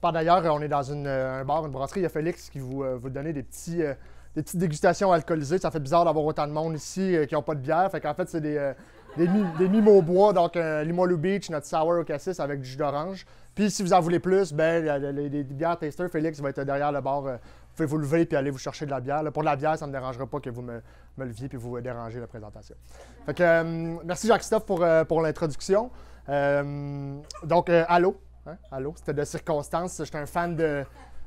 Par d'ailleurs, euh, on est dans euh, un bar, une brasserie. Il y a Félix qui vous, euh, vous donne des, petits, des petites dégustations alcoolisées. Ça fait bizarre d'avoir autant de monde ici qui n'ont pas de bière. Fait qu'en fait, c'est des, des, bois, donc Limoilou Beach, notre sour au cassis avec du jus d'orange. Puis si vous en voulez plus, ben, les, bières Taster. Félix va être derrière le bar. vous pouvez vous lever puis aller vous chercher de la bière. pour de la bière, ça ne me dérangera pas que vous me, me leviez puis vous dérangez la présentation. merci Jacques-Christophe pour, pour l'introduction. donc, allô? Hein? Allô? C'était de circonstance. J'étais un fan de,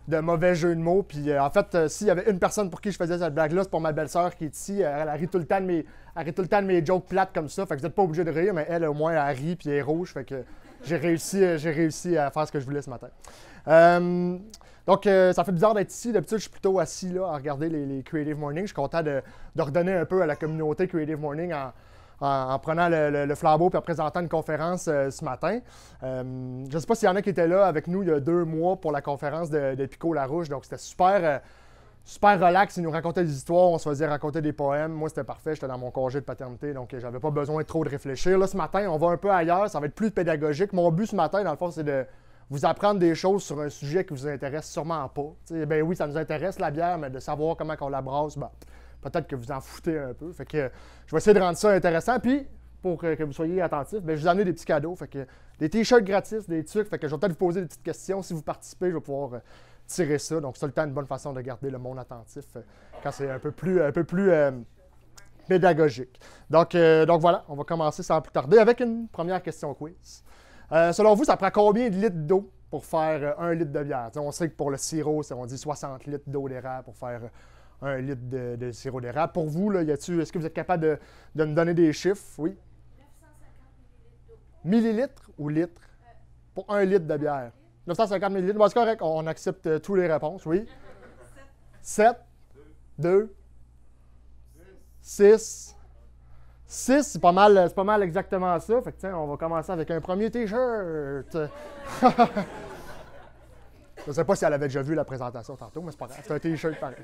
de mauvais jeu de mots. Puis euh, en fait, euh, s'il y avait une personne pour qui je faisais cette blague-là, c'est pour ma belle-sœur qui est ici. Euh, elle rit tout le temps de mes, rit jokes plates comme ça. Fait que vous n'êtes pas obligé de rire, mais elle, au moins, elle rit puis elle est rouge. Fait que j'ai réussi, j'ai réussi à faire ce que je voulais ce matin. donc, ça fait bizarre d'être ici. D'habitude, je suis plutôt assis là à regarder les, Creative Morning. Je suis content de, redonner un peu à la communauté Creative Morning en, en, prenant le, flambeau et en présentant une conférence euh, ce matin. Euh, je ne sais pas s'il y en a qui étaient là avec nous il y a deux mois pour la conférence de, de Larouche, donc c'était euh, super relax. Ils nous racontaient des histoires, on se faisait raconter des poèmes. Moi, c'était parfait. J'étais dans mon congé de paternité, donc n'avais pas besoin trop de réfléchir. Là, ce matin, on va un peu ailleurs. Ça va être plus pédagogique. Mon but ce matin, dans le fond, c'est de vous apprendre des choses sur un sujet qui vous intéresse sûrement pas. ben oui, ça nous intéresse la bière, mais de savoir comment on la brasse, ben, peut-être que vous en foutez un peu. Fait que euh, je vais essayer de rendre ça intéressant. Puis, pour euh, que vous soyez attentifs, bien, je vous ai des petits cadeaux. Fait que des t-shirts gratis, des trucs. Fait que je vais peut-être vous poser des petites questions. Si vous participez, je vais pouvoir euh, tirer ça. Donc, c'est le temps une bonne façon de garder le monde attentif quand c'est un peu plus, un peu plus pédagogique. Donc, donc, voilà, on va commencer sans plus tarder avec une première question quiz. selon vous, ça prend combien de litres d'eau pour faire un litre de bière? on sait que pour le sirop, on dit 60 litres d'eau d'érable pour faire un litre de, sirop d'érable. Pour vous, est-ce que vous êtes capable de, de, me donner des chiffres? Oui. 950 millilitres ou litres? Euh. pour un litre de bière. 950 millilitres. c'est correct, on accepte euh, toutes les réponses, oui. 7, 2, 6. 6, c'est pas mal, c'est pas mal exactement ça. Fait que tiens, on va commencer avec un premier t-shirt. Je ne sais pas si elle avait déjà vu la présentation tantôt, mais c'est pas grave. C'est un t-shirt pareil.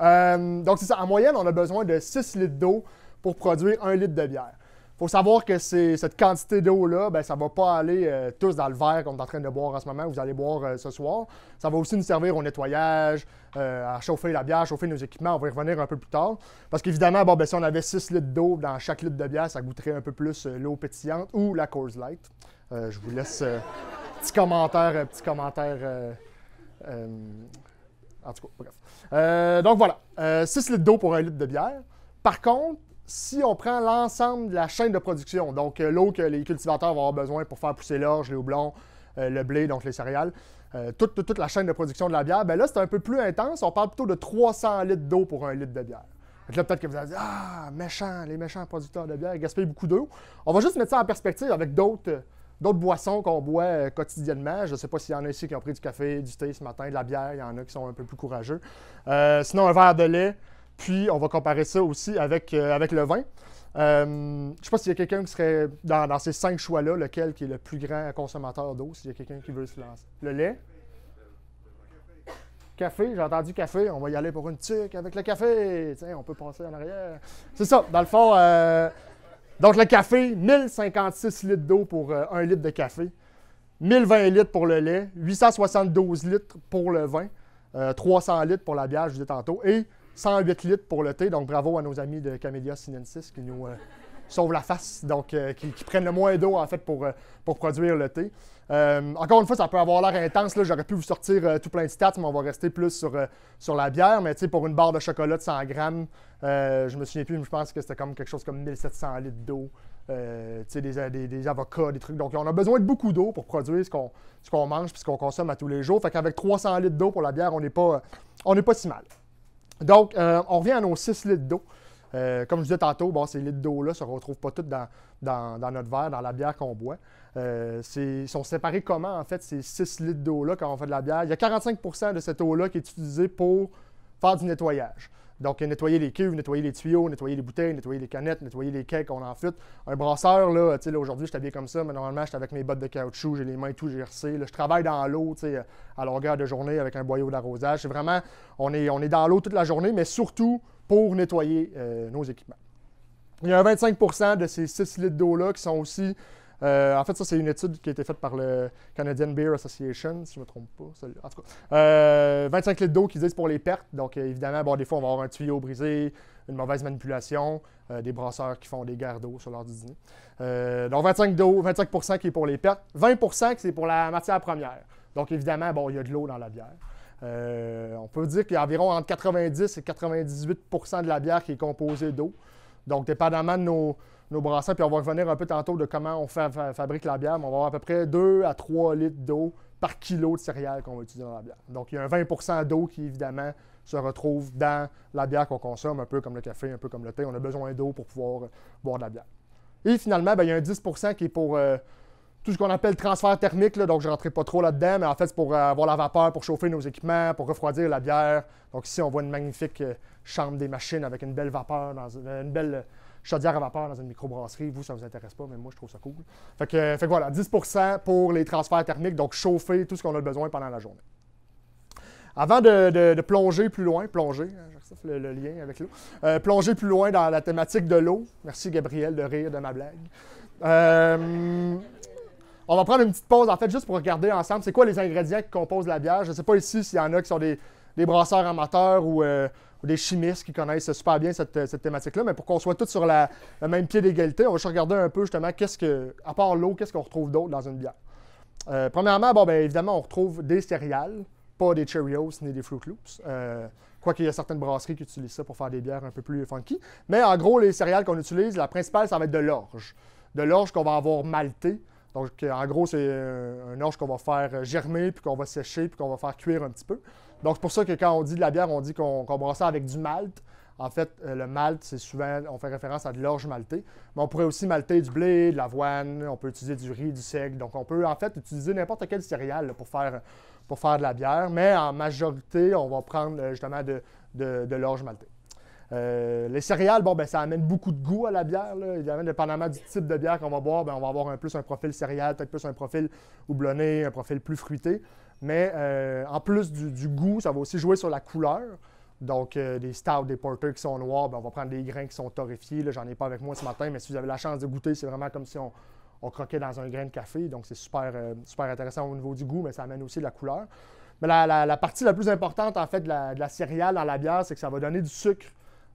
Euh, donc, c'est ça. En moyenne, on a besoin de 6 litres d'eau pour produire 1 litre de bière. Il faut savoir que cette quantité d'eau-là, ben, ça ne va pas aller euh, tous dans le verre qu'on est en train de boire en ce moment, vous allez boire euh, ce soir. Ça va aussi nous servir au nettoyage, à chauffer la bière, chauffer nos équipements. On va y revenir un peu plus tard. Parce qu'évidemment, bon, ben, si on avait 6 litres d'eau dans chaque litre de bière, ça goûterait un peu plus l'eau pétillante ou la Coors Light. je vous laisse petit commentaire, petit commentaire en tout cas, bref. Euh, donc voilà, 6 euh, litres d'eau pour un litre de bière. Par contre, si on prend l'ensemble de la chaîne de production, donc euh, l'eau que les cultivateurs vont avoir besoin pour faire pousser l'orge, les houblons, le blé, donc les céréales, toute, la chaîne de production de la bière, ben là, c'est un peu plus intense. On parle plutôt de 300 litres d'eau pour un litre de bière. Donc là, peut-être que vous allez dire Ah, méchants, les méchants producteurs de bière gaspillent beaucoup d'eau. On va juste mettre ça en perspective avec d'autres d'autres boissons qu'on boit euh, quotidiennement. Je ne sais pas s'il y en a ici qui ont pris du café, du thé ce matin, de la bière. Il y en a qui sont un peu plus courageux. Euh, sinon, un verre de lait. Puis, on va comparer ça aussi avec, euh, avec le vin. je ne sais pas s'il y a quelqu'un qui serait, dans, dans ces cinq choix-là, lequel qui est le plus grand consommateur d'eau, s'il y a quelqu'un qui veut se lancer. Le lait? Café, j'ai entendu café, on va y aller pour une tuque avec le café. Tiens, on peut passer en arrière. C'est ça, dans le fond, donc, le café, 1056 litres d'eau pour euh, un 1 litre de café, 1020 litres pour le lait, 872 litres pour le vin, 300 euh, litres pour la bière, je vous disais tantôt, et 108 litres pour le thé. Donc, bravo à nos amis de Camellia sinensis qui nous. Euh, sauve la face, donc euh, qui, prennent le moins d'eau en fait pour, euh, pour produire le thé. Euh, encore une fois, ça peut avoir l'air intense. J'aurais pu vous sortir tout plein de stats, mais on va rester plus sur, la bière. Mais pour une barre de chocolat de 100 grammes, je me souviens plus, mais je pense que c'était comme quelque chose comme 1700 litres d'eau. Des, des, des, avocats, des trucs. Donc, on a besoin de beaucoup d'eau pour produire ce qu'on mange et ce qu'on consomme à tous les jours. Fait qu'avec 300 litres d'eau pour la bière, on n'est pas, pas si mal. Donc, on revient à nos 6 litres d'eau. Euh, comme je disais tantôt, ces litres d'eau-là ne se retrouvent pas toutes dans, notre verre, dans la bière qu'on boit. Euh, ils sont séparés comment, en fait, ces 6 litres d'eau-là quand on fait de la bière? Il y a 45 de cette eau-là qui est utilisée pour faire du nettoyage. Donc, nettoyer les cuves, nettoyer les tuyaux, nettoyer les bouteilles, nettoyer les canettes, nettoyer les quais qu'on enfute. Un brasseur, là, tu sais, aujourd'hui, je t'habille comme ça, mais normalement, je suis avec mes bottes de caoutchouc, j'ai les mains et tout gercées. je travaille dans l'eau, tu sais, à longueur de journée avec un boyau d'arrosage. C'est vraiment, on est, on est dans l'eau toute la journée, mais surtout, pour nettoyer euh, nos équipements. Il y a 25 de ces 6 litres d'eau-là qui sont aussi. Euh, en fait, ça, c'est une étude qui a été faite par le Canadian Beer Association, si je ne me trompe pas. en tout cas, 25 euh, litres d'eau qui disent pour les pertes. Donc, évidemment, bon, des fois, on va avoir un tuyau brisé, une mauvaise manipulation, des brasseurs qui font des guerres d'eau sur leur du dîner. donc, 25 25 qui est pour les pertes, 20 qui c'est pour la matière première. Donc, évidemment, bon, il y a de l'eau dans la bière. Euh, on peut dire qu'il y a environ entre 90 et 98 de la bière qui est composée d'eau. Donc, dépendamment de nos, nos brassins, puis on va revenir un peu tantôt de comment on fabrique la bière, mais on va avoir à peu près 2 à 3 litres d'eau par kilo de céréales qu'on va utiliser dans la bière. Donc, il y a un 20 d'eau qui, évidemment, se retrouve dans la bière qu'on consomme, un peu comme le café, un peu comme le thé. On a besoin d'eau pour pouvoir boire de la bière. Et finalement, ben, il y a un 10 qui est pour euh, tout ce qu'on appelle transfert thermique, donc je ne rentrerai pas trop là-dedans, mais en fait, c'est pour euh, avoir la vapeur, pour chauffer nos équipements, pour refroidir la bière. Donc ici, on voit une magnifique euh, chambre des machines avec une belle vapeur, dans une, euh, belle chaudière à vapeur dans une microbrasserie. Vous, ça ne vous intéresse pas, mais moi, je trouve ça cool. Fait que, fait voilà, 10 pour les transferts thermiques, donc chauffer tout ce qu'on a besoin pendant la journée. Avant de, plonger plus loin, plonger, hein, je le, le, lien avec l'eau, plonger plus loin dans la thématique de l'eau. Merci Gabriel de rire de ma blague. Euh, on va prendre une petite pause, en fait, juste pour regarder ensemble c'est quoi les ingrédients qui composent la bière. Je ne sais pas ici s'il y en a qui sont des, brasseurs amateurs euh, ou, des chimistes qui connaissent super bien cette, euh, thématique-là, mais pour qu'on soit tous sur le même pied d'égalité, on va juste regarder un peu justement qu'est-ce que, à part l'eau, qu'est-ce qu'on retrouve d'autre dans une bière. Euh, premièrement, bon, ben, évidemment, on retrouve des céréales, pas des Cheerios ni des Fruit Loops. Euh, Quoiqu'il y a certaines brasseries qui utilisent ça pour faire des bières un peu plus funky. Mais en gros, les céréales qu'on utilise, la principale, ça va être de l'orge. De l'orge qu'on va avoir maltée, donc, en gros, c'est euh, un orge qu'on va faire euh, germer, puis qu'on va sécher, puis qu'on va faire cuire un petit peu. Donc, c'est pour ça que quand on dit de la bière, on dit qu'on qu brasse ça avec du malt. En fait, euh, le malt, c'est souvent, on fait référence à de l'orge maltée. Mais on pourrait aussi malter du blé, de l'avoine, on peut utiliser du riz, du seigle. Donc, on peut en fait utiliser n'importe quel céréale pour, faire, pour faire de la bière. Mais en majorité, on va prendre justement de, de l'orge maltée. Euh, les céréales, bon, ben, ça amène beaucoup de goût à la bière. Là. Évidemment, dépendamment du type de bière qu'on va boire, ben, on va avoir un plus un profil céréal, peut-être plus un profil houblonné, un profil plus fruité. Mais euh, en plus du, goût, ça va aussi jouer sur la couleur. Donc, euh, des stouts, des porters qui sont noirs, ben, on va prendre des grains qui sont torréfiés. J'en ai pas avec moi ce matin, mais si vous avez la chance de goûter, c'est vraiment comme si on, croquait dans un grain de café. Donc, c'est super, super intéressant au niveau du goût, mais ça amène aussi de la couleur. Mais la, partie la plus importante, en fait, de la, de la céréale dans la bière, c'est que ça va donner du sucre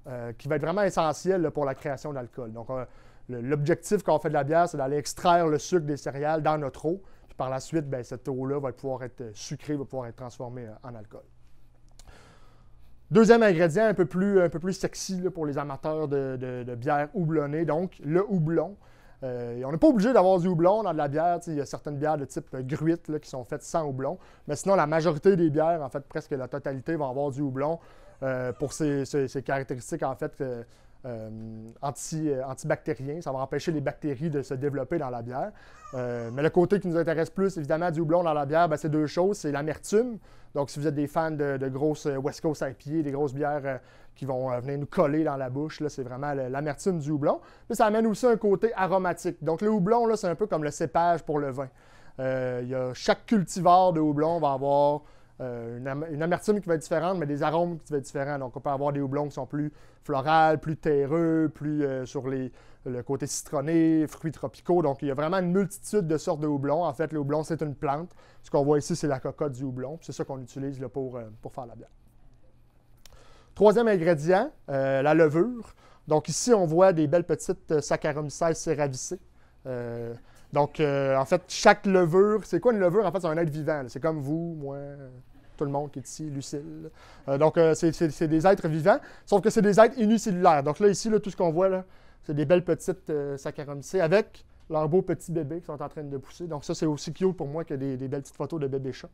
euh, qui va être vraiment essentiel pour la création d'alcool. Donc, euh, l'objectif quand on fait de la bière, c'est d'aller extraire le sucre des céréales dans notre eau. Puis par la suite, ben, cette eau-là va pouvoir être euh, sucrée, va pouvoir être transformée en alcool. Deuxième ingrédient, un peu plus, sexy pour les amateurs de, bières de, bière donc le houblon. on n'est pas obligé d'avoir du houblon dans de la bière. Il y a certaines bières de type gruite qui sont faites sans houblon. Mais sinon, la majorité des bières, en fait, presque la totalité, vont avoir du houblon. Euh, pour ses, caractéristiques en fait euh, euh, Ça va empêcher les bactéries de se développer dans la bière. mais le côté qui nous intéresse plus, évidemment, du houblon dans la bière, ben, c'est deux choses. C'est l'amertume. Donc, si vous êtes des fans de, grosses West Coast pieds, des grosses bières qui vont venir nous coller dans la bouche. C'est vraiment l'amertume du houblon. Mais ça amène aussi un côté aromatique. Donc le houblon, là c'est un peu comme le cépage pour le vin. y chaque cultivar de houblon va avoir euh, une, amertume qui va être différente, mais des arômes qui vont être différents. Donc, on peut avoir des houblons qui sont plus florales, plus terreux, plus euh, sur le côté citronné, fruits tropicaux. Donc, il y a vraiment une multitude de sortes de houblons. En fait, le houblon, c'est une plante. Ce qu'on voit ici, c'est la cocotte du houblon. C'est ça qu'on utilise pour, euh, pour faire la bière. Troisième ingrédient, la levure. Donc, ici, on voit des belles petites Saccharomyces cerevisiae. Donc, euh, en fait, chaque levure, c'est quoi une levure? En fait, c'est un être vivant. C'est comme vous, moi, tout le monde qui est ici, Lucille. Euh, donc, euh, c'est des êtres vivants, sauf que c'est des êtres unicellulaires. Donc là, ici, tout ce qu'on voit, c'est des belles petites saccharomycées avec leurs beaux petits bébés qui sont en train de pousser. Donc ça, c'est aussi cute pour moi que des, belles petites photos de bébés chats.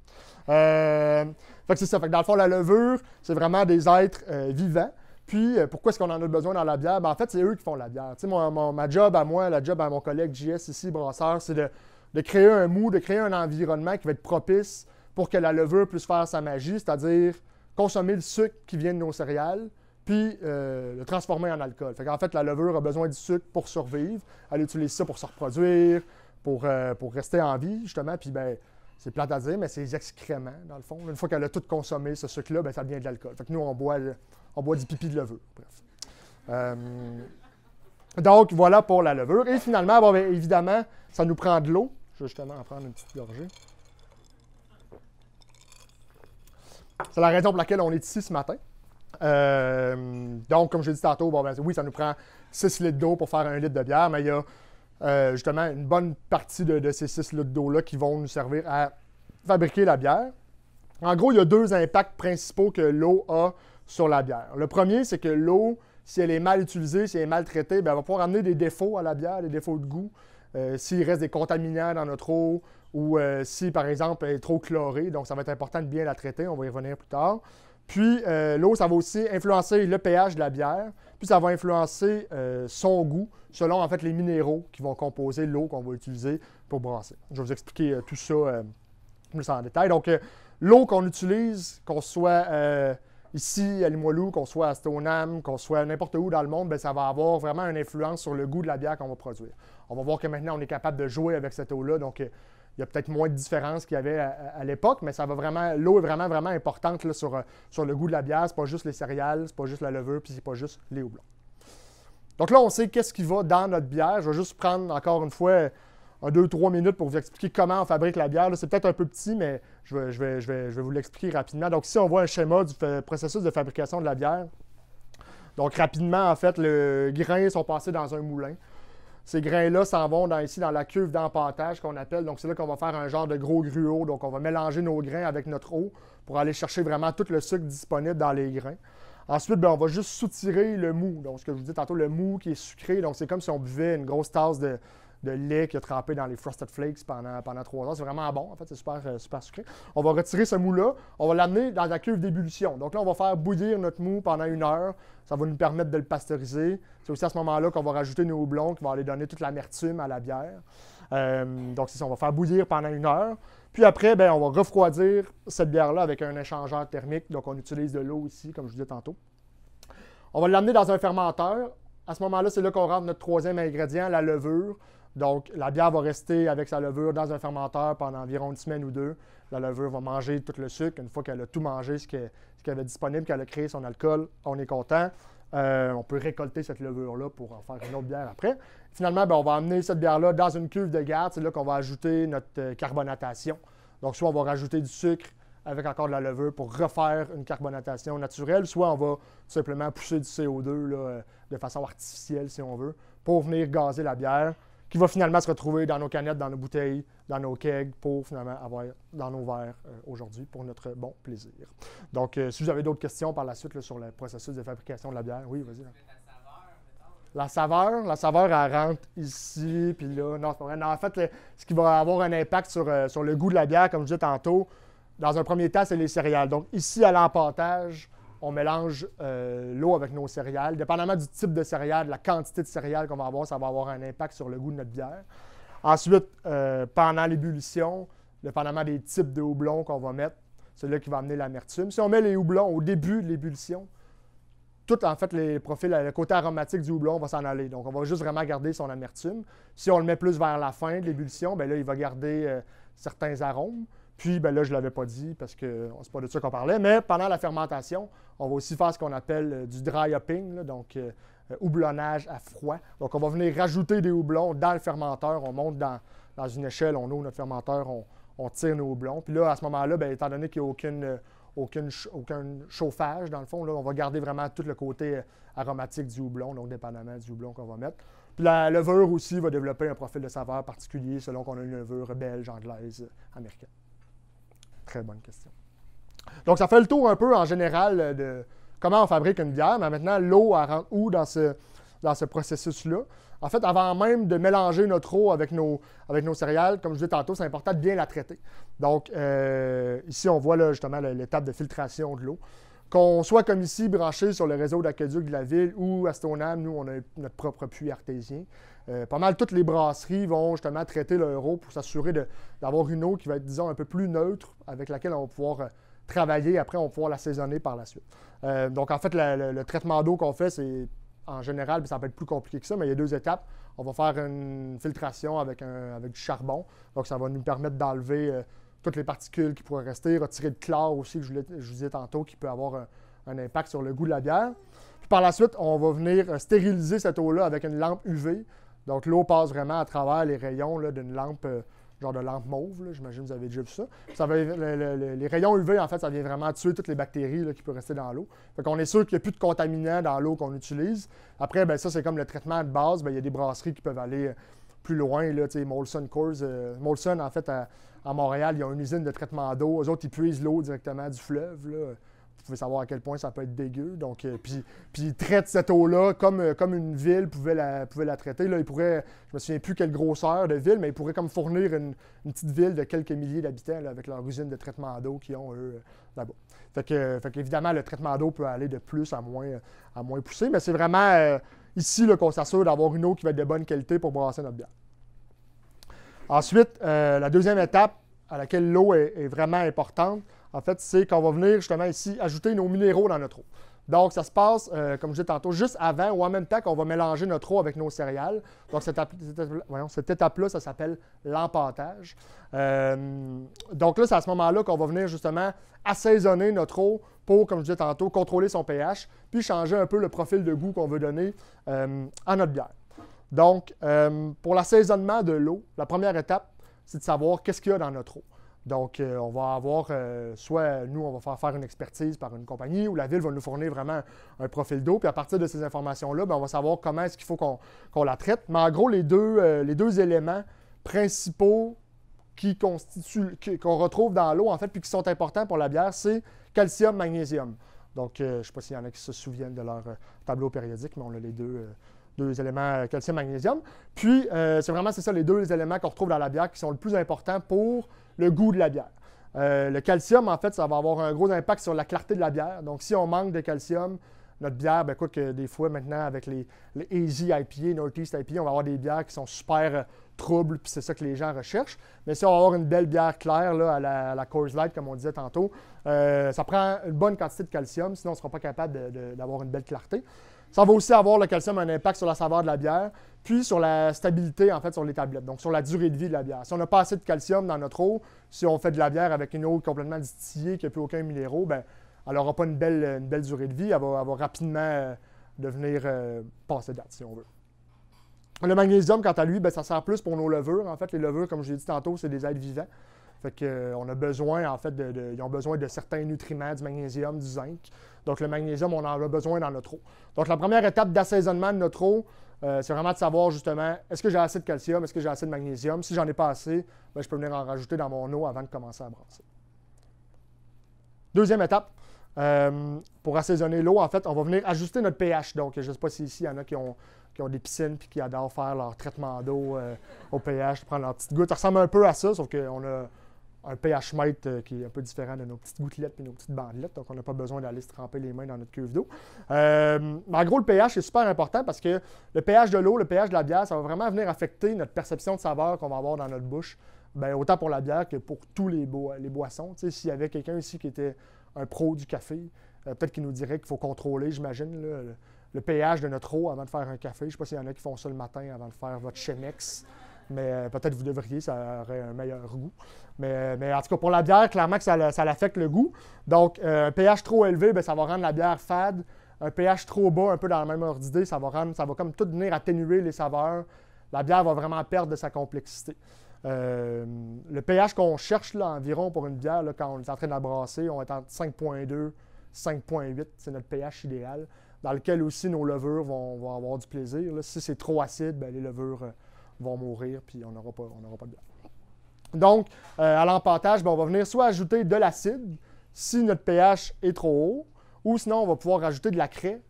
fait que c'est ça. Fait dans le fond, la levure, c'est vraiment des êtres vivants. Puis, euh, pourquoi est-ce qu'on en a besoin dans la bière? Ben, en fait, c'est eux qui font la bière. Tu mon, ma job à moi, la job à mon collègue JS ici, brasseur, c'est de, créer un mou, de créer un environnement qui va être propice pour que la levure puisse faire sa magie, c'est-à-dire consommer le sucre qui vient de nos céréales, puis euh, le transformer en alcool. Fait en fait, la levure a besoin du sucre pour survivre. Elle utilise ça pour se reproduire, pour, euh, pour rester en vie, justement. Puis, ben, c'est plate à mais c'est excréments, dans le fond. Une fois qu'elle a tout consommé, ce sucre-là, ben, ça devient de l'alcool. Fait que nous, on boit on boit du pipi de levure. Bref. Euh, donc, voilà pour la levure. Et finalement, ben, évidemment, ça nous prend de l'eau. Je vais justement en prendre une petite gorgée. C'est la raison pour laquelle on est ici ce matin. Euh, donc, comme je l'ai dit tantôt, ben, oui, ça nous prend 6 litres d'eau pour faire un litre de bière, mais il y a euh, justement une bonne partie de, de ces 6 litres d'eau-là qui vont nous servir à fabriquer la bière. En gros, il y a deux impacts principaux que l'eau a sur la bière. Le premier, c'est que l'eau, si elle est mal utilisée, si elle est mal traitée, ben, elle va pouvoir amener des défauts à la bière, des défauts de goût. Euh, s'il reste des contaminants dans notre eau ou euh, si, par exemple, elle est trop chlorée. Donc, ça va être important de bien la traiter. On va y revenir plus tard. Puis, euh, l'eau, ça va aussi influencer le pH de la bière. Puis, ça va influencer son goût selon, en fait, les minéraux qui vont composer l'eau qu'on va utiliser pour brasser. Je vais vous expliquer tout ça plus en détail. Donc, l'eau qu'on utilise, qu'on soit ici à Limoilou, qu'on soit à Stoneham, qu'on soit n'importe où dans le monde, ben, ça va avoir vraiment une influence sur le goût de la bière qu'on va produire. On va voir que maintenant, on est capable de jouer avec cette eau-là. Donc, euh, il y a peut-être moins de différence qu'il y avait à, l'époque, mais ça va vraiment. L'eau est vraiment, vraiment importante euh, sur, le goût de la bière. C'est pas juste les céréales, c'est pas juste la levure, puis c'est pas juste les houblons. Donc là, on sait qu'est-ce qui va dans notre bière. Je vais juste prendre encore une fois un, deux, trois minutes pour vous expliquer comment on fabrique la bière. C'est peut-être un peu petit, mais je vais, je vous l'expliquer rapidement. Donc, si on voit un schéma du processus de fabrication de la bière. Donc, rapidement, en fait, les grains sont passés dans un moulin. Ces grains-là s'en vont ici dans la cuve d'empantage, qu'on appelle. Donc, c'est là qu'on va faire un genre de gros gruau. Donc, on va mélanger nos grains avec notre eau pour aller chercher vraiment tout le sucre disponible dans les grains. Ensuite, ben, on va juste soutirer le mou. Donc, ce que je vous dis tantôt, le mou qui est sucré. Donc, c'est comme si on buvait une grosse tasse de, de lait qui a trempé dans les Frosted Flakes pendant, pendant trois heures. C'est vraiment bon, en fait, c'est euh, super, sucré. On va retirer ce mou-là, on va l'amener dans la cuve d'ébullition. Donc là, on va faire bouillir notre mou pendant une heure. Ça va nous permettre de le pasteuriser. C'est aussi à ce moment-là qu'on va rajouter nos houblons qui vont aller donner toute l'amertume à la bière. Euh, donc, c'est ça, on va faire bouillir pendant une heure. Puis après, ben, on va refroidir cette bière-là avec un échangeur thermique. Donc, on utilise de l'eau ici, comme je vous disais tantôt. On va l'amener dans un fermenteur. À ce moment-là, c'est là qu'on rentre notre troisième ingrédient, la levure. Donc, la bière va rester avec sa levure dans un fermenteur pendant environ une semaine ou deux. La levure va manger tout le sucre. Une fois qu'elle a tout mangé, ce qu'elle avait disponible, qu'elle a créé son alcool, on est content. Euh, on peut récolter cette levure-là pour en faire une autre bière après. Finalement, ben, on va amener cette bière-là dans une cuve de garde. C'est là qu'on va ajouter notre euh, carbonatation. Donc, soit on va rajouter du sucre avec encore de la levure pour refaire une carbonatation naturelle, soit on va simplement pousser du CO2 euh, de façon artificielle, si on veut, pour venir gazer la bière qui va finalement se retrouver dans nos canettes, dans nos bouteilles, dans nos kegs pour finalement avoir dans nos verres euh, aujourd'hui pour notre bon plaisir. Donc, euh, si vous avez d'autres questions par la suite sur le processus de fabrication de la bière, oui, vas-y. La saveur, la saveur, elle rentre ici, puis là. Non, c'est en fait, ce qui va avoir un impact euh, sur, le goût de la bière, comme je disais tantôt, dans un premier temps, c'est les céréales. Donc, ici, à l'emportage on mélange euh, l'eau avec nos céréales. Dépendamment du type de céréales, de la quantité de céréales qu'on va avoir, ça va avoir un impact sur le goût de notre bière. Ensuite, euh, pendant l'ébullition, dépendamment des types de houblons qu'on va mettre, c'est là qui va amener l'amertume. Si on met les houblons au début de l'ébullition, tout en fait les profils, le côté aromatique du houblon va s'en aller. Donc on va juste vraiment garder son amertume. Si on le met plus vers la fin de l'ébullition, ben là il va garder euh, certains arômes. Puis, ben là, je ne l'avais pas dit parce que euh, c'est pas de ça qu'on parlait, mais pendant la fermentation, on va aussi faire ce qu'on appelle euh, du dry hopping, donc euh, houblonnage à froid. Donc, on va venir rajouter des houblons dans le fermenteur. On monte dans, dans une échelle, on ouvre notre fermenteur, on, tire nos houblons. Puis là, à ce moment-là, ben, étant donné qu'il n'y a aucune, aucun chauffage, dans le fond, on va garder vraiment tout le côté aromatique du houblon, donc dépendamment du houblon qu'on va mettre. Puis la levure aussi va développer un profil de saveur particulier selon qu'on a une levure belge, anglaise, américaine. Très bonne question. Donc, ça fait le tour un peu en général euh, de comment on fabrique une bière, mais maintenant, l'eau, elle rentre où dans ce, dans ce processus-là? En fait, avant même de mélanger notre eau avec nos, avec nos céréales, comme je disais tantôt, c'est important de bien la traiter. Donc, euh, ici, on voit justement l'étape de filtration de l'eau. Qu'on soit comme ici branché sur le réseau d'aqueduc de la ville ou à Stoneham, nous, on a notre propre puits artésien. Euh, pas mal toutes les brasseries vont justement traiter leur eau pour s'assurer d'avoir une eau qui va être, disons, un peu plus neutre, avec laquelle on va pouvoir euh, travailler. Après, on va pouvoir l'assaisonner par la suite. Euh, donc, en fait, le, traitement d'eau qu'on fait, c'est en général, ben, ça peut être plus compliqué que ça, mais il y a deux étapes. On va faire une filtration avec, avec du charbon. Donc, ça va nous permettre d'enlever toutes les particules qui pourraient rester, retirer le chlore aussi, que je, vous disais tantôt, qui peut avoir un, impact sur le goût de la bière. Puis par la suite, on va venir euh, stériliser cette eau-là avec une lampe UV. Donc l'eau passe vraiment à travers les rayons d'une lampe, euh, genre de lampe mauve, j'imagine que vous avez déjà vu ça. ça les rayons UV, en fait, ça vient vraiment tuer toutes les bactéries qui peuvent rester dans l'eau. Fait qu'on est sûr qu'il n'y a plus de contaminants dans l'eau qu'on utilise. Après, bien, ça, c'est comme le traitement de base. Ben, il y a des brasseries qui peuvent aller euh, plus loin. Là, Molson Coors, Molson, en fait, a à Montréal, ils ont une usine de traitement d'eau. Eux autres, ils puisent l'eau directement du fleuve. Vous pouvez savoir à quel point ça peut être dégueu. Donc, euh, puis, puis ils traitent cette eau-là comme, euh, comme une ville pouvait la, pouvait la traiter. Là, ils pourraient, je me souviens plus quelle grosseur de ville, mais ils pourraient comme fournir une, petite ville de quelques milliers d'habitants avec leur usine de traitement d'eau qu'ils ont, eux, euh, là-bas. Fait que, évidemment, le traitement d'eau peut aller de plus à moins, à moins poussé, mais c'est vraiment ici qu'on s'assure d'avoir une eau qui va être de bonne qualité pour brasser notre bière. Ensuite, euh, la deuxième étape à laquelle l'eau est, vraiment importante, en fait, c'est qu'on va venir justement ici ajouter nos minéraux dans notre eau. Donc, ça se passe, euh, comme je disais tantôt, juste avant ou en même temps qu'on va mélanger notre eau avec nos céréales. Donc, cette, étape-là, ça s'appelle l'empantage. Euh, donc là, c'est à ce moment-là qu'on va venir justement assaisonner notre eau pour, comme je disais tantôt, contrôler son pH, puis changer un peu le profil de goût qu'on veut donner à notre bière. Donc, euh, pour l'assaisonnement de l'eau, la première étape, c'est de savoir qu'est-ce qu'il y a dans notre eau. Donc, euh, on va avoir, euh, soit nous, on va faire faire une expertise par une compagnie, ou la ville va nous fournir vraiment un profil d'eau. Puis à partir de ces informations-là, ben, on va savoir comment est-ce qu'il faut qu'on la traite. Mais en gros, les deux, les deux éléments principaux qui constituent, qu'on retrouve dans l'eau, en fait, puis qui sont importants pour la bière, c'est calcium, magnésium. Donc, je ne sais pas s'il y en a qui se souviennent de leur tableau périodique, mais on a les deux deux éléments euh, calcium, magnésium. Puis, euh, c'est vraiment, ça, les deux éléments qu'on retrouve dans la bière qui sont le plus important pour le goût de la bière. Euh, le calcium, en fait, ça va avoir un gros impact sur la clarté de la bière. Donc, si on manque de calcium, notre bière, ben, quoi que des fois maintenant avec les, les Easy IPA, Northeast IPA, on va avoir des bières qui sont super troubles, puis c'est ça que les gens recherchent. Mais si on va avoir une belle bière claire là, à, la, coarse Light, comme on disait tantôt, ça prend une bonne quantité de calcium, sinon on ne sera pas capable d'avoir une belle clarté. Ça va aussi avoir le calcium un impact sur la saveur de la bière, puis sur la stabilité, en fait, sur les tablettes, donc sur la durée de vie de la bière. Si on n'a pas assez de calcium dans notre eau, si on fait de la bière avec une eau complètement distillée qui n'a plus aucun minéraux, ben, elle n'aura pas une belle, durée de vie. Elle va, rapidement euh, devenir euh, passer date, si on veut. Le magnésium, quant à lui, ben, ça sert plus pour nos levures. En fait, les levures, comme je l'ai dit tantôt, c'est des êtres vivants. Fait que, euh, on a besoin, en fait, de, ils ont besoin de certains nutriments, du magnésium, du zinc. Donc, le magnésium, on en a besoin dans notre eau. Donc, la première étape d'assaisonnement de notre eau, euh, c'est vraiment de savoir justement, est-ce que j'ai assez de calcium, est-ce que j'ai assez de magnésium. Si j'en ai pas assez, ben, je peux venir en rajouter dans mon eau avant de commencer à brasser. Deuxième étape, euh, pour assaisonner l'eau, en fait, on va venir ajuster notre pH. Donc, je ne sais pas si ici, il y en a qui ont, ont des piscines et qui adorent faire leur traitement d'eau au pH, prendre leur petite goutte. Ça ressemble un peu à ça, sauf qu'on a un pH mètre euh, qui est un peu différent de nos petites gouttelettes et nos petites bandelettes. Donc, on n'a pas besoin d'aller se tremper les mains dans notre cuve d'eau. Euh, en gros, le pH est super important parce que le pH de l'eau, le pH de la bière, ça va vraiment venir affecter notre perception de saveur qu'on va avoir dans notre bouche. Ben, autant pour la bière que pour tous les, les boissons. S'il y avait quelqu'un ici qui était un pro du café, euh, peut-être qu'il nous dirait qu'il faut contrôler, j'imagine, le, le, pH de notre eau avant de faire un café. Je ne sais pas s'il y en a qui font ça le matin avant de faire votre Chemex. Mais euh, peut-être vous devriez, ça aurait un meilleur goût. Mais, euh, mais, en tout cas, pour la bière, clairement que ça, ça l'affecte le goût. Donc, euh, un pH trop élevé, ben, ça va rendre la bière fade. Un pH trop bas, un peu dans la même ordre d'idée, ça va ça va comme tout venir atténuer les saveurs. La bière va vraiment perdre de sa complexité. le pH qu'on cherche là, environ pour une bière, quand on est en train de la brasser, on est entre 5.2, 5.8, c'est notre pH idéal, dans lequel aussi nos levures vont, avoir du plaisir. Si c'est trop acide, ben, les levures vont mourir, puis on n'aura pas, on pas de Donc, euh, à l'empantage, ben, on va venir soit ajouter de l'acide, si notre pH est trop haut, ou sinon, on va pouvoir ajouter de la craie,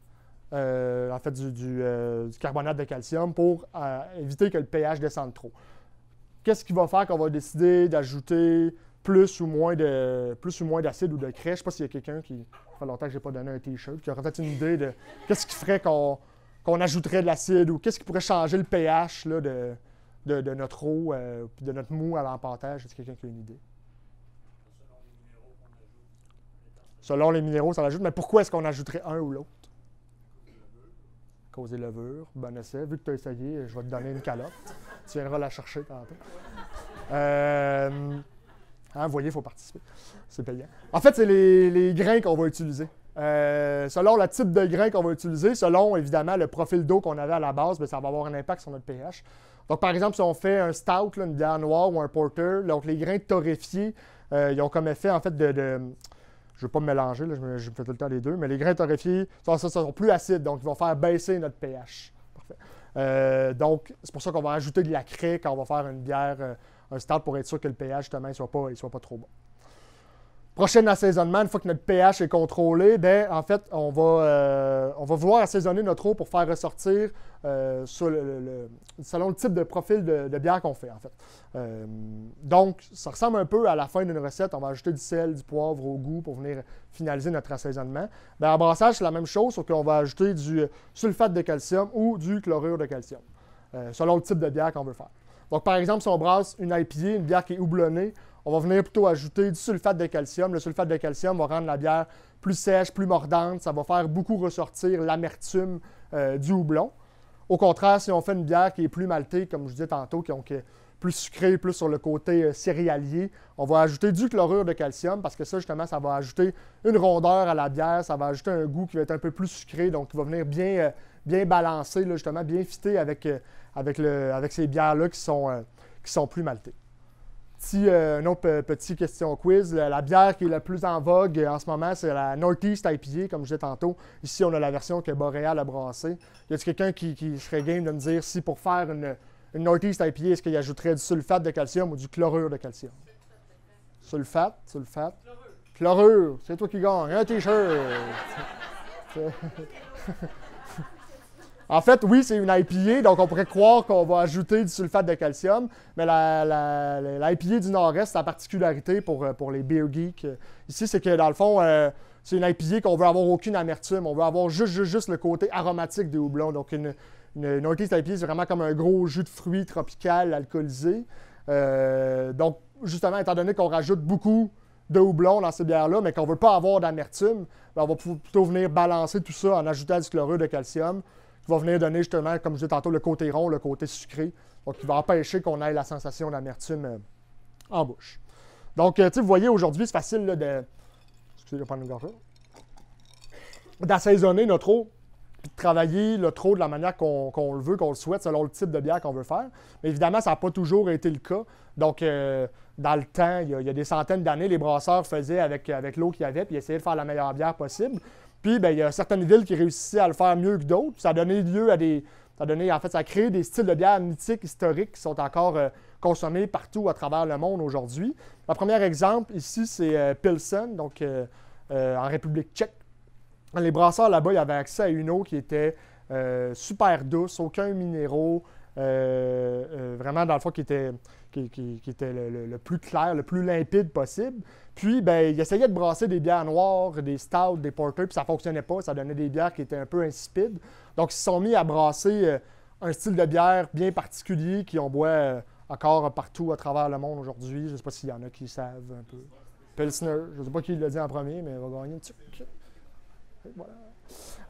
euh, en fait, euh, du, carbonate de calcium pour éviter que le pH descende trop. Qu'est-ce qui va faire qu'on va décider d'ajouter plus ou moins plus ou moins d'acide ou de craie? Je ne sais pas s'il y a quelqu'un qui, ça fait longtemps que je n'ai pas donné un T-shirt, qui aurait fait une idée de qu'est-ce qui ferait qu'on qu'on ajouterait de l'acide ou qu'est-ce qui pourrait changer le pH de, notre eau, euh, puis de notre mou à l'empantage? Est-ce que quelqu'un qui a une idée? Selon les minéraux, ça l'ajoute. Mais pourquoi est-ce qu'on ajouterait un ou l'autre? Causer levure. Bon essai. Vu que tu as essayé, je vais te donner une calotte. tu viendras la chercher tantôt. Euh, hein, voyez, il faut participer. C'est payant. En fait, c'est les grains qu'on va utiliser. Euh, selon le type de grain qu'on va utiliser, selon évidemment le profil d'eau qu'on avait à la base, ben, ça va avoir un impact sur notre pH. Donc, par exemple, si on fait un stout, une bière noire ou un porter, donc les grains torréfiés, euh, ils ont comme effet en fait de. je ne veux pas me mélanger, je, me, fais tout le temps les deux, mais les grains torréfiés sont, sont, plus acides, donc ils vont faire baisser notre pH. Euh, donc, c'est pour ça qu'on va ajouter de la craie quand on va faire une bière, un stout pour être sûr que le pH justement ne soit, pas, soit pas trop bon. Prochain assaisonnement, une fois que notre pH est contrôlé, ben, en fait, euh, on va, vouloir assaisonner notre eau pour faire ressortir euh, selon le type de profil de, bière qu'on fait, en fait. Euh, donc, ça ressemble un peu à la fin d'une recette. On va ajouter du sel, du poivre au goût pour venir finaliser notre assaisonnement. Ben en brassage, c'est la même chose, sauf qu'on va ajouter du sulfate de calcium ou du chlorure de calcium, selon le type de bière qu'on veut faire. Donc, par exemple, si on brasse une IPA, une bière qui est houblonnée, on va venir plutôt ajouter du sulfate de calcium. Le sulfate de calcium va rendre la bière plus sèche, plus mordante. Ça va faire beaucoup ressortir l'amertume euh, du houblon. Au contraire, si on fait une bière qui est plus maltée, comme je disais tantôt, qui est plus sucrée, plus sur le côté euh, céréalier, on va ajouter du chlorure de calcium parce que ça, justement, ça va ajouter une rondeur à la bière. Ça va ajouter un goût qui va être un peu plus sucré, donc qui va venir bien, euh, bien balancer, justement, bien fitter avec, avec, le, avec ces bières-là qui sont, qui sont plus maltées petite euh, question quiz. La, bière qui est la plus en vogue en ce moment, c'est la Northeast IPA, comme je disais tantôt. Ici, on a la version que Boréal a brassée. Y a quelqu'un qui, serait game de me dire si pour faire une, Northeast IPA, est-ce qu'il ajouterait du sulfate de calcium ou du chlorure de calcium? Sulfate, sulfate. Chlorure, chlorure c'est toi qui gagne. Un t-shirt. En fait, oui, c'est une IPA, donc on pourrait croire qu'on va ajouter du sulfate de calcium, mais la, du Nord-Est, la particularité euh, pour, les beer geeks euh, ici, c'est que dans le fond, euh, c'est une IPA qu'on veut avoir aucune amertume, on veut avoir juste, juste, le côté aromatique des houblons. Donc une, une, IPA, c'est vraiment comme un gros jus de fruits tropical alcoolisé. donc justement, étant donné qu'on rajoute beaucoup de houblon dans ces bières-là, mais qu'on ne veut pas avoir d'amertume, ben, on va plutôt venir balancer tout ça en ajoutant du chlorure de calcium qui va venir donner justement, comme je disais tantôt, le côté rond, le côté sucré. Donc, qui va empêcher qu'on ait la sensation d'amertume euh, en bouche. Donc, euh, tu vous voyez, aujourd'hui, c'est facile de. Excusez, D'assaisonner notre eau, puis de travailler le trop de la manière qu'on le veut, qu'on le souhaite, selon le type de bière qu'on veut faire. Mais évidemment, ça n'a pas toujours été le cas. Donc, euh, dans le temps, il y, a, des centaines d'années, les brasseurs faisaient avec, avec l'eau qu'il y avait, puis essayaient de faire la meilleure bière possible. Puis, ben, il y a certaines villes qui réussissaient à le faire mieux que d'autres. Ça a donné lieu à des. Ça a en fait, ça a créé des styles de bière mythiques, historiques qui sont encore euh, consommés partout à travers le monde aujourd'hui. Le premier exemple ici, c'est euh, Pilsen, donc euh, en République tchèque. Les brasseurs là-bas, ils avaient accès à une eau qui était euh, super douce, aucun minéraux. Euh, euh, vraiment, dans le fond, qui était, qui, était le, plus clair, le plus limpide possible. Puis, ben, il essayait de brasser des bières noires, des stouts, des porters, puis ça fonctionnait pas. Ça donnait des bières qui étaient un peu insipides. Donc, ils se sont mis à brasser un style de bière bien particulier qui on boit encore partout à travers le monde aujourd'hui. Je ne sais pas s'il y en a qui savent un peu. Pilsner, je ne sais pas qui l'a dit en premier, mais il va gagner un truc. Voilà.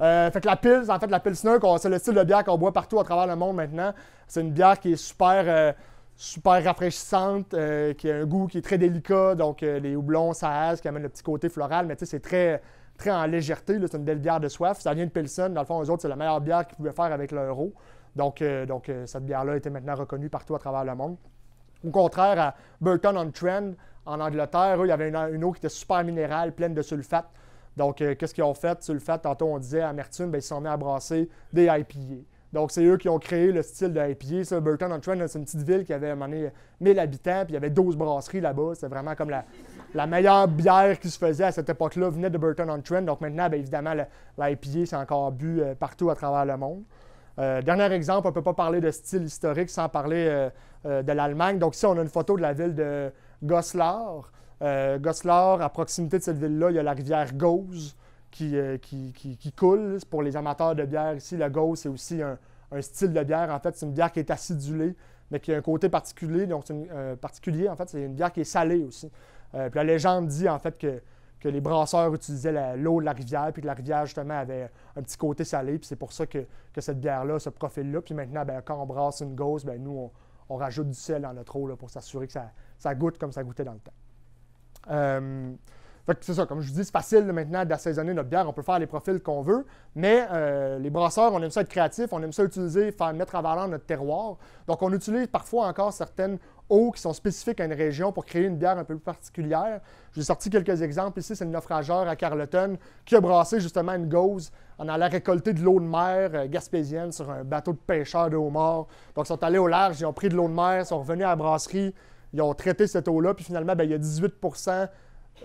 Euh, fait la pils, en fait, la pilsner, c'est le style de bière qu'on boit partout à travers le monde maintenant. C'est une bière qui est super, euh, super rafraîchissante, euh, qui a un goût qui est très délicat. Donc, les houblons, ça qui amène le petit côté floral, mais tu sais, c'est très, très en légèreté. C'est une belle bière de soif. Ça vient de Pilsen. Dans le fond, eux autres, c'est la meilleure bière qu'ils pouvaient faire avec l'euro. Donc, donc cette bière-là était maintenant reconnue partout à travers le monde. Au contraire, à Burton on trend en Angleterre, il y avait une, une eau qui était super minérale, pleine de sulfate. Donc, euh, qu'est-ce qu'ils ont fait? Sur le fait, tantôt on disait Amertume, bien, ils sont mis à brasser des IPA. Donc, c'est eux qui ont créé le style de IPA. Ça, Burton-on-Trent, c'est une petite ville qui avait à donné, 1000 habitants, puis il y avait 12 brasseries là-bas. C'est vraiment comme la, meilleure bière qui se faisait à cette époque-là venait de Burton-on-Trent. Donc, maintenant, bien, évidemment, l'IPA, c'est encore bu euh, partout à travers le monde. Euh, dernier exemple, on ne peut pas parler de style historique sans parler de l'Allemagne. Donc, ici, on a une photo de la ville de Goslar. Euh, Goslar, à proximité de cette ville-là, il y a la rivière Gauze qui, euh, qui, coule. Pour les amateurs de bière ici, la Gauze, c'est aussi un, style de bière. En fait, c'est une bière qui est acidulée, mais qui a un côté particulier. Donc, une, euh, particulier, en fait, c'est une bière qui est salée aussi. Euh, puis la légende dit, en fait, que, les brasseurs utilisaient l'eau de la rivière, puis que la rivière, justement, avait un petit côté salé. Puis c'est pour ça que, cette bière-là, ce profil-là. Puis maintenant, ben, quand on brasse une Gauze, ben, nous, on, rajoute du sel dans notre eau pour s'assurer que ça, ça goûte comme ça goûtait dans le temps. Euh, c'est ça, comme je vous dis, c'est facile maintenant d'assaisonner notre bière. On peut faire les profils qu'on veut, mais euh, les brasseurs, on aime ça être créatif, on aime ça utiliser, faire mettre à valeur notre terroir. Donc, on utilise parfois encore certaines eaux qui sont spécifiques à une région pour créer une bière un peu plus particulière. J'ai sorti quelques exemples. Ici, c'est le naufrageur à Carleton qui a brassé justement une gauze en allant récolter de l'eau de mer euh, gaspésienne sur un bateau de pêcheurs de haut Donc, ils sont allés au large, ils ont pris de l'eau de mer, ils sont revenus à la brasserie, ils ont traité cette eau-là, puis finalement, ben, il y a 18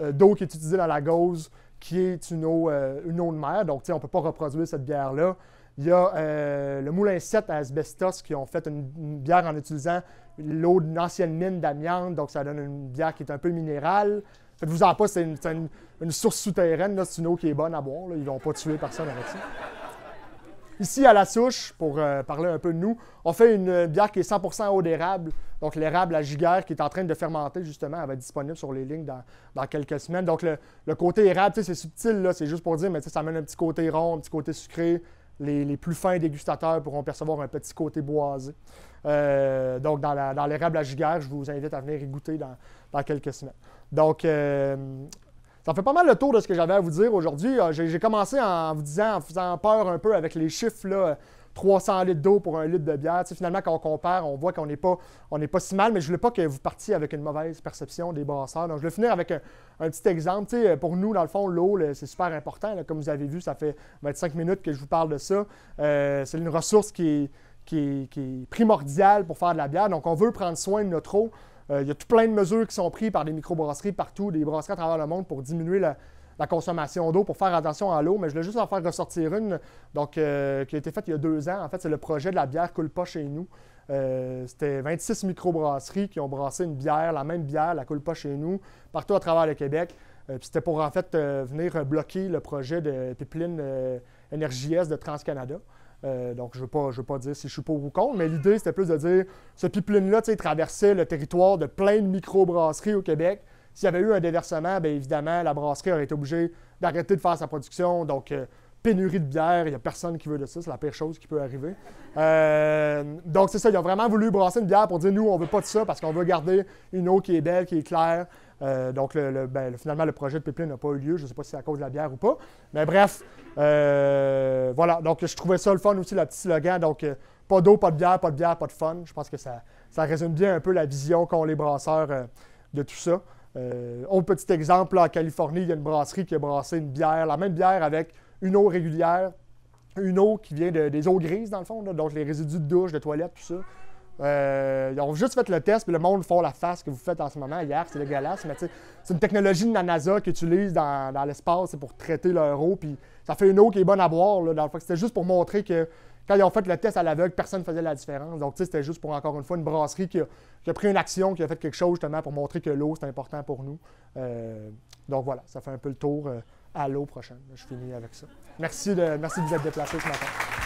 euh, d'eau qui est utilisée dans la gauze, qui est une eau, euh, de mer. Donc, on ne peut pas reproduire cette bière-là. Il y a euh, le Moulin 7 à Asbestos qui ont fait une, bière en utilisant l'eau d'une ancienne mine d'amiante. Donc, ça donne une bière qui est un peu minérale. Faites-vous en pas, c'est une, source souterraine. C'est une eau qui est bonne à boire. Ils ne vont pas tuer personne avec ça. Ici, à la souche, pour euh, parler un peu de nous, on fait une euh, bière qui est 100 eau d'érable. Donc, l'érable à giguère qui est en train de fermenter, justement, elle va être disponible sur les lignes dans, quelques semaines. Donc, le, côté érable, c'est subtil, là, c'est juste pour dire, mais ça amène un petit côté rond, un petit côté sucré. Les, plus fins dégustateurs pourront percevoir un petit côté boisé. Euh, donc, dans, l'érable à giguère, je vous invite à venir y goûter dans, dans quelques semaines. Donc, ça fait pas mal le tour de ce que j'avais à vous dire aujourd'hui. Euh, j'ai commencé en vous disant, en faisant peur un peu avec les chiffres, là, 300 litres d'eau pour un litre de bière. finalement, quand on compare, on voit qu'on n'est pas, pas si mal, mais je ne voulais pas que vous partiez avec une mauvaise perception des brasseurs. Donc, je vais finir avec un, petit exemple. pour nous, dans le fond, l'eau, c'est super important. Comme vous avez vu, ça fait 25 minutes que je vous parle de ça. Euh, c'est une ressource qui est primordiale pour faire de la bière. Donc, on veut prendre soin de notre eau il euh, y a tout plein de mesures qui sont prises par des microbrasseries partout, des brasseries à travers le monde pour diminuer la, consommation d'eau pour faire attention à l'eau, mais je voulais juste en faire ressortir une donc, euh, qui a été faite il y a deux ans. En fait, c'est le projet de la bière Coule pas chez nous. Euh, c'était 26 microbrasseries qui ont brassé une bière, la même bière, la Coule pas chez nous, partout à travers le Québec. C'était pour en fait venir bloquer le projet de pipeline NRJS de TransCanada. Euh, donc, je ne veux, veux, pas dire si je suis pour ou contre, mais l'idée, c'était plus de dire ce pipeline-là traversait le territoire de plein de microbrasseries au Québec. S'il y avait eu un déversement, bien évidemment, la brasserie aurait été obligée d'arrêter de faire sa production. Donc, euh, pénurie de bière, il n'y a personne qui veut de ça, c'est la pire chose qui peut arriver. Euh, donc, c'est ça, ils ont vraiment voulu brasser une bière pour dire nous, on veut pas de ça parce qu'on veut garder une eau qui est belle, qui est claire. Euh, donc, ben, finalement, le projet de pipeline n'a pas eu lieu. Je ne sais pas si c'est à cause de la bière ou pas. Mais bref, euh, voilà. Donc, je trouvais ça le fun aussi, le petit slogan. Donc, euh, pas d'eau, pas de bière, pas de bière, pas de fun. Je pense que ça, résume bien un peu la vision qu'ont les brasseurs de tout ça. autre petit exemple, en Californie, il y a une brasserie qui a brassé une bière, la même bière avec une eau régulière, une eau qui vient des eaux grises, dans le fond, donc les résidus de douche, de toilette, tout ça. Euh, ils ont juste fait le test, puis le monde font la face que vous faites en ce moment. Hier, c'est dégueulasse, mais c'est une technologie de la NASA qu'ils utilisent dans, l'espace pour traiter leur eau, puis ça fait une eau qui est bonne à boire. c'était juste pour montrer que quand ils ont fait le test à l'aveugle, personne ne faisait la différence. Donc, c'était juste pour, encore une fois, une brasserie qui a, pris une action, qui a fait quelque chose justement pour montrer que l'eau, c'est important pour nous. Euh, donc, voilà, ça fait un peu le tour euh, à l'eau prochaine. Je finis avec ça. Merci de, merci de vous être déplacé ce matin.